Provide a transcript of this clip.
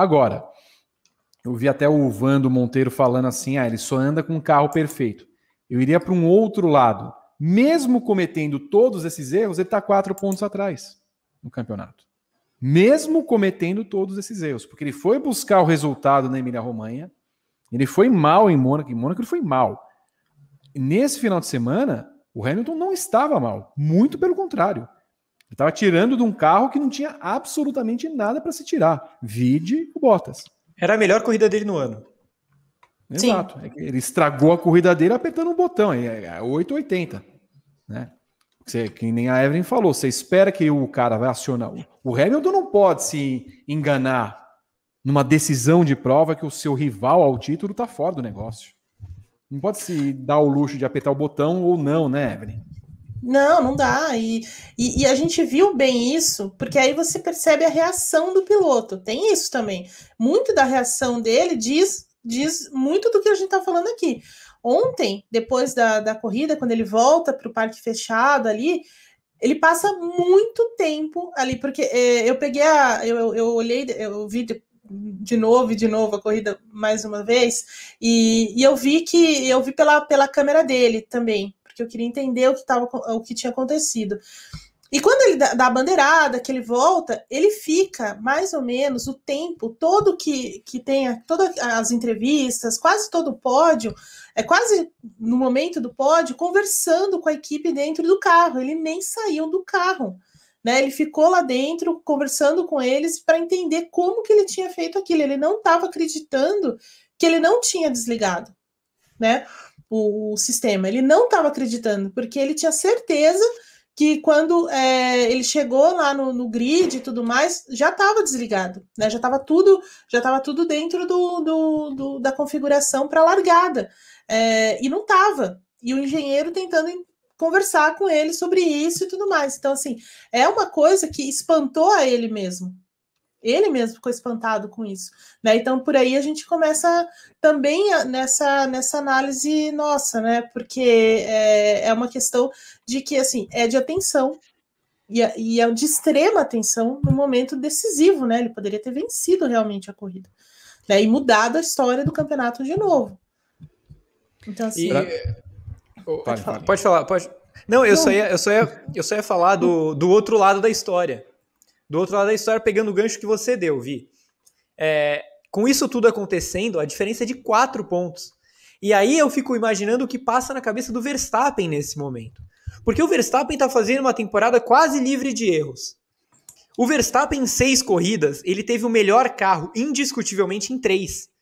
Agora, eu vi até o Vando Monteiro falando assim: ah, ele só anda com um carro perfeito. Eu iria para um outro lado. Mesmo cometendo todos esses erros, ele está quatro pontos atrás no campeonato. Mesmo cometendo todos esses erros, porque ele foi buscar o resultado na Emília-Romanha, ele foi mal em Mônaco, em Mônaco ele foi mal. Nesse final de semana, o Hamilton não estava mal, muito pelo contrário. Ele estava tirando de um carro que não tinha absolutamente nada para se tirar. Vide o Bottas. Era a melhor corrida dele no ano. Exato. Sim. É ele estragou a corrida dele apertando um botão. É 880. É, é né? Você, que nem a Evelyn falou, você espera que o cara vai acionar. O Hamilton não pode se enganar numa decisão de prova que o seu rival ao título está fora do negócio. Não pode se dar o luxo de apertar o botão ou não, né, Evelyn? Não, não dá. E, e, e, a gente viu bem isso, porque aí você percebe a reação do piloto. Tem isso também. Muito da reação dele diz, diz muito do que a gente está falando aqui. Ontem, depois da, da corrida, quando ele volta para o parque fechado ali, ele passa muito tempo ali, porque é, eu peguei a. Eu, eu olhei, eu vi de novo e de novo a corrida mais uma vez, e, e eu vi que eu vi pela, pela câmera dele também porque eu queria entender o que, tava, o que tinha acontecido. E quando ele dá a bandeirada, que ele volta, ele fica mais ou menos o tempo todo que, que tem, todas as entrevistas, quase todo o pódio, é quase no momento do pódio, conversando com a equipe dentro do carro. Ele nem saiu do carro. Né? Ele ficou lá dentro conversando com eles para entender como que ele tinha feito aquilo. Ele não estava acreditando que ele não tinha desligado. Né? o, o sistema. Ele não estava acreditando, porque ele tinha certeza que quando é, ele chegou lá no, no, grid e tudo mais, já estava desligado, né? Já estava tudo, já estava tudo dentro do, do, do da configuração para largada. É, e não estava. E o engenheiro tentando conversar com ele sobre isso e tudo mais. Então, assim, é uma coisa que espantou a ele mesmo, ele mesmo ficou espantado com isso. Né? Então, por aí a gente começa também nessa, nessa análise nossa, né? Porque é, é uma questão de que assim é de atenção e, é, e é de extrema atenção no momento decisivo, né? Ele poderia ter vencido realmente a corrida né? e mudado a história do campeonato de novo. Então, assim. E... Pode, falar. pode falar, pode. Não, eu, Não. Só ia, eu, só ia, eu só ia falar do, do outro lado da história do outro lado da história, pegando o gancho que você deu, Vi. É, com isso tudo acontecendo, a diferença é de quatro pontos. E aí eu fico imaginando o que passa na cabeça do Verstappen nesse momento. Porque o Verstappen está fazendo uma temporada quase livre de erros. O Verstappen, em seis corridas, ele teve o melhor carro, indiscutivelmente, em três.